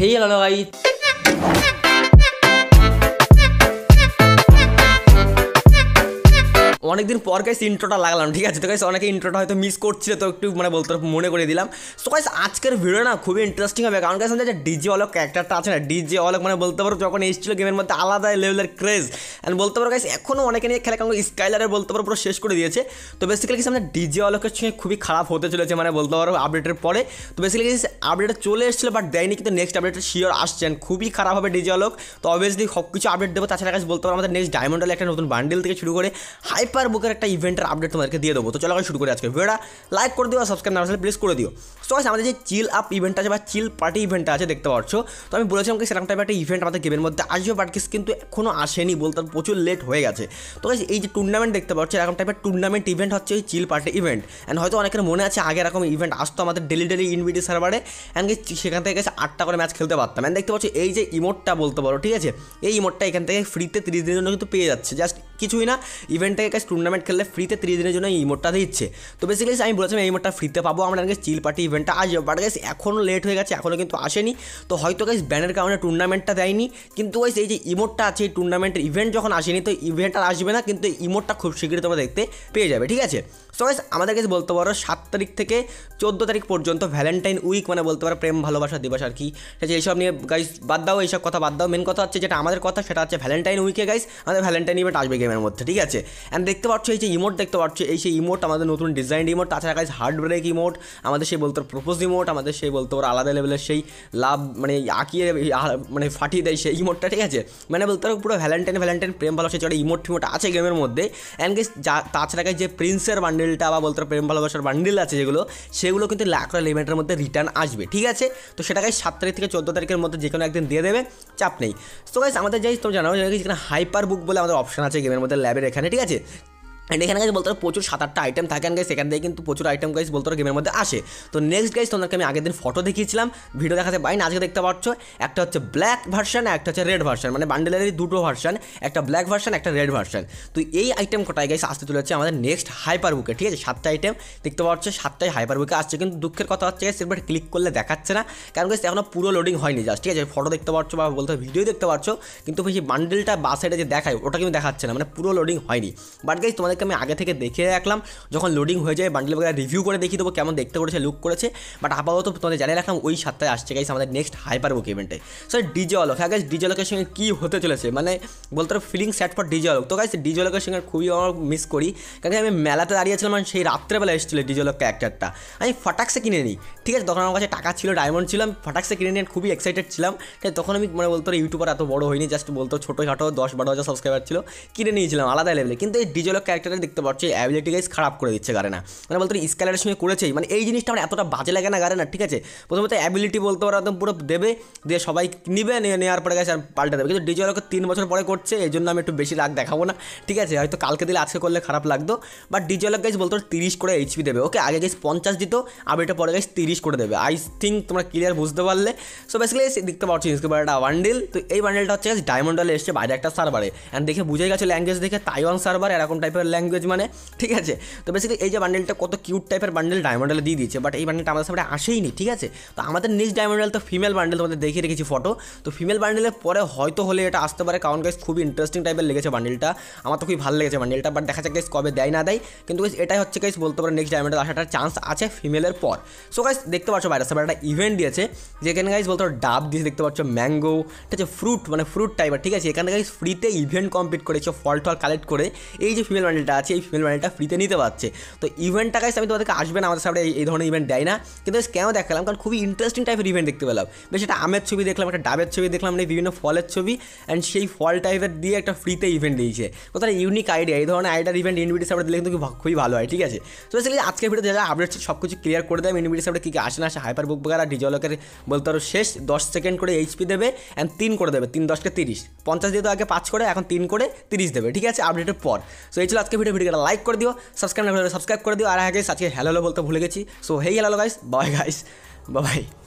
hey hello guys অনেকদিন পর guys ইন্ট্রোটা লাগালাম ঠিক আছে তো গাইস অনেকে ইন্ট্রোটা হয়তো মিস করছিল তো একটু মানে বলতে মনে করে দিলাম সো গাইস আজকের ভিডিও না খুবই ইন্টারেস্টিং হবে কারণ গাইস যে ডিজে অলক ক্যারেক্টারটা আছে না ডিজে অলক মানে বলতে পারো যখন এসেছিল গেমের মধ্যে আলাদা লেভেলের ক্রেজ অ্যান্ড বলতে পারো গাইস এখনও অনেকে নিয়ে খেলা কারণ স্কাইলারে বলতে পারো পুরো শেষ করে দিয়েছে তো বেসিক্যালি কিছু আমাদের ডিজে অলকের সঙ্গে খুবই খারাপ হতে চলেছে মানে বলতে পারো আপডেটের পরে তো বেসিক্যালি আপডেট চলে এসেছিলো বাট দেয়নি কিন্তু নেক্সট আপডেটটা শিওর আসছেন খুবই খারাপ হবে ডিজে অলক তো অবভিয়াসলি সব কিছু আপডেট দেবো তাছাড়া গাছ বলতে পারো আমাদের নেক্সট ডায়মন্ড একটা নতুন বান্ডেল থেকে শুরু করে হাই স্নাইপার বুকের একটা ইভেন্টের আপডেট তোমাদেরকে দিয়ে দেবো তো চলো শুরু করি আজকে ভিডিওটা লাইক করে দিও সাবস্ক্রাইব না প্লিজ করে দিও সো আমাদের যে চিল আপ ইভেন্ট আছে বা চিল পার্টি ইভেন্টটা আছে দেখতে পাচ্ছ তো আমি বলেছিলাম কি সেরকম টাইপের একটা ইভেন্ট আমাদের গেমের মধ্যে আসবে বাট কিন্তু এখনও আসেনি বলতে প্রচুর লেট হয়ে গেছে তো এই যে টুর্নামেন্ট দেখতে পাচ্ছ এরকম টাইপের টুর্নামেন্ট ইভেন্ট হচ্ছে ওই চিল পার্টি ইভেন্ট অ্যান্ড হয়তো অনেকের মনে আছে আগে এরকম ইভেন্ট আসতো আমাদের ডেলি ডেলি ইনভিটি সার্ভারে অ্যান্ড সেখান থেকে গেছে আটটা করে ম্যাচ খেলতে পারতাম অ্যান্ড দেখতে পাচ্ছ এই যে ইমোটটা বলতে পারো ঠিক আছে এই ইমোটটা এখান থেকে ফ্রিতে তিরিশ দিনের জন্য কিন্তু পেয়ে যাচ্ছে জাস্ট কিছুই না ইভেন্ট থেকে কাছে টুর্নামেন্ট খেললে ফ্রিতে তিরিশ দিনের জন্য এই ইমোটটা দিচ্ছে তো বেসিক্যালি আমি বলেছিলাম এই মোটটা ফ্রিতে পাবো আমরা গেছে চিল পার্টি ইভেন্টটা আসবে বাট গাইস এখনও লেট হয়ে গেছে এখনও কিন্তু আসেনি তো হয়তো গাইস ব্যানের কারণে টুর্নামেন্টটা দেয়নি কিন্তু ওই এই যে ইমোটটা আছে এই টুর্নামেন্টের ইভেন্ট যখন আসেনি তো ইভেন্ট আর আসবে না কিন্তু ইমোটটা খুব শীঘ্রই তোমরা দেখতে পেয়ে যাবে ঠিক আছে সো গাইস আমাদের কাছে বলতে পারো সাত তারিখ থেকে চোদ্দো তারিখ পর্যন্ত ভ্যালেন্টাইন উইক মানে বলতে পারো প্রেম ভালোবাসা দিবস আর কি ঠিক আছে এইসব নিয়ে গাইস বাদ দাও এইসব কথা বাদ দাও মেন কথা হচ্ছে যেটা আমাদের কথা সেটা হচ্ছে ভ্যালেন্টাইন উইকে গাইস আমাদের ভ্যালেন্টাইন ইভেন্ট আসবে গেম গেমের মধ্যে ঠিক আছে অ্যান্ড দেখতে পাচ্ছ এই যে ইমোট দেখতে পাচ্ছ এই সেই ইমোট আমাদের নতুন ডিজাইন ইমোট তাছাড়া কাজ হার্ড ব্রেক ইমোট আমাদের সেই বলতো প্রপোজ ইমোট আমাদের সেই বলতো ওর আলাদা লেভেলের সেই লাভ মানে আঁকিয়ে মানে ফাটিয়ে দেয় সেই ইমোটটা ঠিক আছে মানে বলতে পারো পুরো ভ্যালেন্টাইন ভ্যালেন্টাইন প্রেম ভালোবাসা যেটা ইমোট ফিমোট আছে গেমের মধ্যে অ্যান্ড গেস তাছাড়া যে প্রিন্সের বান্ডেলটা বা বলতে প্রেম ভালোবাসার বান্ডেল আছে যেগুলো সেগুলো কিন্তু লাখ লিমিটের মধ্যে রিটার্ন আসবে ঠিক আছে তো সেটা সাত তারিখ থেকে চোদ্দ তারিখের মধ্যে যে কোনো একদিন দিয়ে দেবে চাপ নেই তো গাইজ আমাদের যাই তো জানাবো যেখানে হাইপার বুক বলে আমাদের অপশান আছে গেমের মধ্যে ল্যাবের এখানে ঠিক আছে অ্যান্ড এখানে গাছ বলতে প্রচুর সাত আটটা আইটেম থাকে গাছ সেখান থেকে কিন্তু প্রচুর আইটেম গাইজ বলতে গেমের মধ্যে আসে তো নেক্সট গাইজ তোমাকে আমি আগের দিন ফটো দেখিয়েছিলাম ভিডিও দেখাতে না আজকে দেখতে পাচ্ছ একটা হচ্ছে ব্ল্যাক ভার্সান একটা হচ্ছে রেড ভার্সন মানে বান্ডেলেরই দুটো ভার্সান একটা ব্ল্যাক ভার্সান একটা রেড ভার্সান তো এই আইটেম কটাই গাইস আসতে চলেছে আমাদের নেক্সট হাইপার বুকে ঠিক আছে সাতটা আইটেম দেখতে পাচ্ছ সাতটাই হাইপার বুকে আসছে কিন্তু দুঃখের কথা হচ্ছে গাছ একবার ক্লিক করলে দেখাচ্ছে না কারণ গাছ এখনও পুরো লোডিং হয়নি জাস্ট ঠিক আছে ফটো দেখতে পাচ্ছ বা বলতে ভিডিও দেখতে পাচ্ছ কিন্তু সেই বান্ডেলটা বা সাইডে যে দেখায় ওটা কিন্তু দেখাচ্ছে না মানে পুরো লোডিং হয়নি বাট গাইজ তোমাদের বান্ডেলগুলোকে আমি আগে থেকে দেখে রাখলাম যখন লোডিং হয়ে যায় বান্ডেলগুলো রিভিউ করে দেখি দেবো কেমন দেখতে করেছে লুক করেছে বাট আপাতত তোমাদের জানিয়ে রাখলাম ওই সাতটায় আসছে গাইস আমাদের নেক্সট হাইপার বুক ইভেন্টে স্যার ডিজে অলক হ্যাঁ গাইস ডিজে অলকের সঙ্গে কী হতে চলেছে মানে বলতে পারো feeling sad for DJ Alok তো গাইস ডিজে অলকের সঙ্গে খুবই আমার মিস করি কারণ আমি মেলাতে দাঁড়িয়েছিলাম মানে সেই রাত্রেবেলা এসেছিলো ডিজে অলক ক্যারেক্টারটা আমি ফটাকসে কিনে নিই ঠিক আছে তখন আমার কাছে টাকা ছিল ডায়মন্ড ছিল আমি ফটাকসে কিনে নিয়ে খুবই এক্সাইটেড ছিলাম তখন আমি মানে বলতো ইউটিউবার এত বড় হয়নি জাস্ট বলতো ছোটো ছাটো দশ বারো হাজার সাবস্ক্রাইবার ছিল কিনে নিয়েছিলাম আলাদা লেভেলে কিন্তু এই ডিজেলক অলক সেটা দেখতে পাচ্ছি অ্যাবিলিটি গাইজ খারাপ করে দিচ্ছে গারে না মানে বলতে স্কালের সঙ্গে করেছেই মানে এই জিনিসটা আমার মানে এতটা বাজে লাগে না গারে না ঠিক আছে প্রথমত অ্যাবিলিটি বলতে পারো একদম পুরো দেবে দিয়ে সবাই নিবে নিয়ে নেওয়ার পরে গেছে আর পাল্টে দেবে কিন্তু ডিজলকে তিন বছর পরে করছে এই জন্য আমি একটু বেশি রাগ দেখাবো না ঠিক আছে হয়তো কালকে দিলে আজকে করলে খারাপ লাগতো বাট ডিজলক গাইজ বলতো তিরিশ করে এইচপি দেবে ওকে আগে গাইজ পঞ্চাশ দিত আমি এটা পরে গাইজ তিরিশ করে দেবে আই থিঙ্ক তোমরা ক্লিয়ার বুঝতে পারলে সো বেসিক্যালি দেখতে পাচ্ছি ইনস্কিপার একটা তো এই বান্ডেলটা হচ্ছে ডায়মন্ড এসছে বাইরে একটা সার্ভারে অ্যান্ড দেখে বুঝে গেছে ল্যাঙ্গুয়েজ দেখে তাইওয়ান সার্ভার এরকম টাইপের ল্যাঙ্গুয়েজ মানে ঠিক আছে তো বেসিক্যালি এই যে বান্ডেলটা কত কিউট টাইপের বান্ডেল ডায়মন্ডালে দিয়ে দিয়েছে বাট এই বান্ডেলটা আমাদের সামনে আসেইনি ঠিক আছে তো আমাদের নেক্সট ডায়মন্ডাল তো ফিমেল বান্ডেল তোমাদের দেখিয়ে রেখেছি ফটো তো ফিমেল বান্ডেলের পরে হয়তো হলে এটা আসতে পারে কারণ গাইজ খুবই ইন্টারেস্টিং টাইপের লেগেছে বান্ডেলটা আমার তো খুবই ভালো লেগেছে বান্ডেলটা বাট দেখা যাক গাইজ কবে দেয় না দেয় কিন্তু গাইজ এটাই হচ্ছে গাইজ বলতে পারে নেক্সট ডায়মন্ডাল আসাটার চান্স আছে ফিমেলের পর সো গাইজ দেখতে পাচ্ছ বাইরে সাবার একটা ইভেন্ট দিয়েছে যেখানে গাইজ বলতে পারো ডাব দিয়ে দেখতে পাচ্ছ ম্যাঙ্গো ঠিক আছে ফ্রুট মানে ফ্রুট টাইপের ঠিক আছে এখানে গাইজ ফ্রিতে ইভেন্ট কমপ্লিট করেছে ফল টল কালেক্ট করে এই যে ফিমেল বান্ডেল ম্যান্ডেলটা আছে এই ফিমেল ম্যান্ডেলটা ফ্রিতে নিতে পারছে তো ইভেন্টটা গাইস আমি তোমাদেরকে না আমাদের সামনে এই ধরনের ইভেন্ট দেয় না কিন্তু কেন দেখালাম কারণ খুবই ইন্টারেস্টিং টাইপের ইভেন্ট দেখতে পেলাম বেশ একটা আমের ছবি দেখলাম একটা ডাবের ছবি দেখলাম মানে বিভিন্ন ফলের ছবি অ্যান্ড সেই ফল টাইপের দিয়ে একটা ফ্রিতে ইভেন্ট দিয়েছে কোথায় ইউনিক আইডিয়া এই ধরনের আইডিয়ার ইভেন্ট ইনভিটি সাপটা দিলে কিন্তু খুবই ভালো হয় ঠিক আছে তো বেসিক্যালি আজকে ভিডিও যারা আপডেট সব কিছু ক্লিয়ার করে দেবে ইনভিটি সাপটা কী কী আসে না আসে হাইপার বুক আর ডিজলকের বলতে পারো শেষ দশ সেকেন্ড করে এইচপি দেবে অ্যান্ড তিন করে দেবে তিন দশকে তিরিশ পঞ্চাশ দিয়ে তো আগে পাঁচ করে এখন তিন করে তিরিশ দেবে ঠিক আছে আপডেটের পর সো এই ছিল के भिडियो भिडियो लाइक कर दियो सब्सक्राइब सब्सक्राइब कर दियो आगे साथ ही हेलो बोलते भूल गए so hey hello guys bye guys bye